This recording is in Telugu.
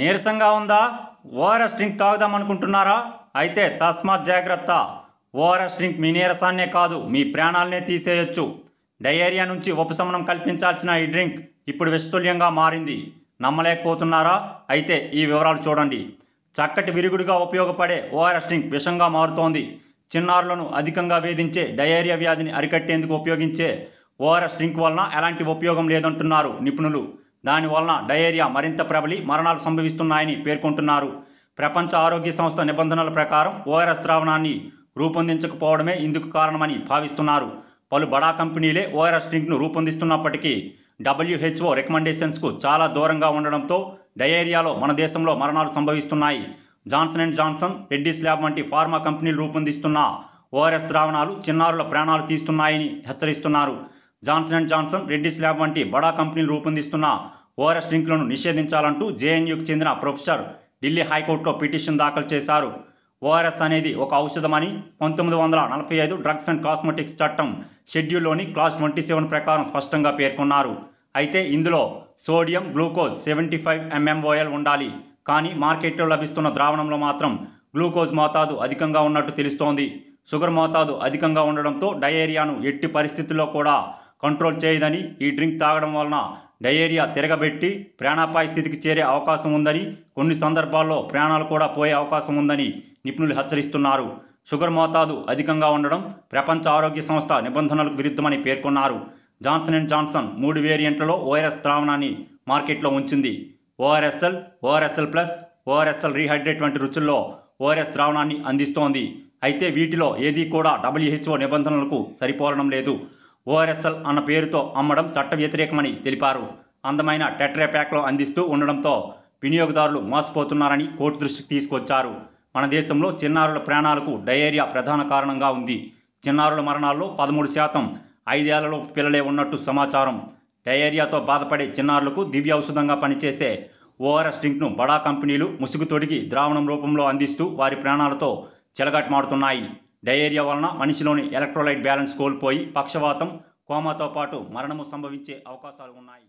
నీరసంగా ఉందా ఓఆర్ఎస్ డ్రింక్ తాగుదాం అనుకుంటున్నారా అయితే తస్మాత్ జాగ్రత్త ఓఆర్ఎస్ డ్రింక్ మీ నీరసాన్నే కాదు మీ ప్రాణాలనే తీసేయొచ్చు డయేరియా నుంచి ఉపశమనం కల్పించాల్సిన ఈ డ్రింక్ ఇప్పుడు విస్తుల్యంగా మారింది నమ్మలేకపోతున్నారా అయితే ఈ వివరాలు చూడండి చక్కటి విరుగుడుగా ఉపయోగపడే ఓఆర్ఎస్ డ్రింక్ విషంగా మారుతోంది చిన్నారులను అధికంగా వేధించే డయేరియా వ్యాధిని అరికట్టేందుకు ఉపయోగించే ఓఆర్ఎస్ డ్రింక్ వలన ఎలాంటి ఉపయోగం లేదంటున్నారు నిపుణులు దానివలన డయేరియా మరింత ప్రబలి మరణాలు సంభవిస్తున్నాయని పేర్కొంటున్నారు ప్రపంచ ఆరోగ్య సంస్థ నిబంధనల ప్రకారం ఓఆర్ఎస్ ద్రావణాన్ని రూపొందించకపోవడమే ఇందుకు కారణమని భావిస్తున్నారు పలు బడా కంపెనీలే ఓఆర్ఎస్ డ్రింక్ను రూపొందిస్తున్నప్పటికీ డబ్ల్యూహెచ్ఓ రికమెండేషన్స్కు చాలా దూరంగా ఉండడంతో డయేరియాలో మన దేశంలో మరణాలు సంభవిస్తున్నాయి Johnson and Johnson Reddy's lab వంటి ఫార్మా కంపెనీలు రూపొందిస్తున్న ఓఆర్ఎస్ ద్రావణాలు చిన్నారుల ప్రాణాలు తీస్తున్నాయని హెచ్చరిస్తున్నారు Johnson and Johnson Reddy lab వంటి బడా కంపెనీలు రూపొందిస్తున్న ఓఆర్ఎస్ డ్రింక్లను నిషేధించాలంటూ జేఎన్యూకి చెందిన ప్రొఫెసర్ ఢిల్లీ హైకోర్టులో పిటిషన్ దాఖలు చేశారు ఓఆర్ఎస్ అనేది ఒక ఔషధమని పంతొమ్మిది వందల నలభై ఐదు డ్రగ్స్ అండ్ కాస్మెటిక్స్ చట్టం షెడ్యూల్లోని క్లాస్ ట్వంటీ సెవెన్ ప్రకారం స్పష్టంగా పేర్కొన్నారు అయితే ఇందులో sodium glucose seventy five mmol ఉండాలి కానీ మార్కెట్లో లభిస్తున్న ద్రావణంలో మాత్రం గ్లూకోజ్ మోతాదు అధికంగా ఉన్నట్టు తెలుస్తోంది షుగర్ మోతాదు అధికంగా ఉండడంతో డయేరియాను ఎట్టి పరిస్థితుల్లో కూడా కంట్రోల్ చేయదని ఈ డ్రింక్ తాగడం వలన డయేరియా తిరగబెట్టి ప్రాణాపాయ స్థితికి చేరే అవకాశం ఉందని కొన్ని సందర్భాల్లో ప్రాణాలు కూడా పోయే అవకాశం ఉందని నిపుణులు హెచ్చరిస్తున్నారు షుగర్ మోతాదు అధికంగా ఉండడం ప్రపంచ ఆరోగ్య సంస్థ నిబంధనలకు విరుద్ధమని పేర్కొన్నారు జాన్సన్ అండ్ జాన్సన్ మూడు వేరియంట్లలో ఓఆర్ఎస్ ద్రావణాన్ని మార్కెట్లో ఉంచింది ORSL ORSL plus ORSL rehydrate వంటి రుచుల్లో ఓఆర్ఎస్ ద్రావణాన్ని అందిస్తోంది అయితే వీటిలో ఏదీ కూడా డబ్ల్యూహెచ్ఓ నిబంధనలకు సరిపోలడం లేదు ఓఆర్ఎస్ఎల్ అన్న పేరుతో అమ్మడం చట్ట వ్యతిరేకమని తెలిపారు అందమైన టెట్రాప్యాక్లో అందిస్తూ ఉండడంతో వినియోగదారులు మోసపోతున్నారని కోర్టు దృష్టికి తీసుకొచ్చారు మన దేశంలో చిన్నారుల ప్రాణాలకు డయేరియా ప్రధాన కారణంగా ఉంది చిన్నారుల మరణాల్లో పదమూడు శాతం ఐదేళ్లలో పిల్లలే ఉన్నట్టు సమాచారం డయేరియాతో బాధపడే చిన్నారులకు దివ్య ఔషధంగా పనిచేసే ఓఆర్ఎస్ డ్రింక్ను బడా కంపెనీలు ముసుగు తొడిగి ద్రావణం రూపంలో అందిస్తూ వారి ప్రాణాలతో చెలగాటమాడుతున్నాయి డయేరియా వలన మనిషిలోని ఎలక్ట్రోలైట్ బ్యాలెన్స్ కోల్పోయి పక్షవాతం కోమాతో పాటు మరణము సంభవించే అవకాశాలు ఉన్నాయి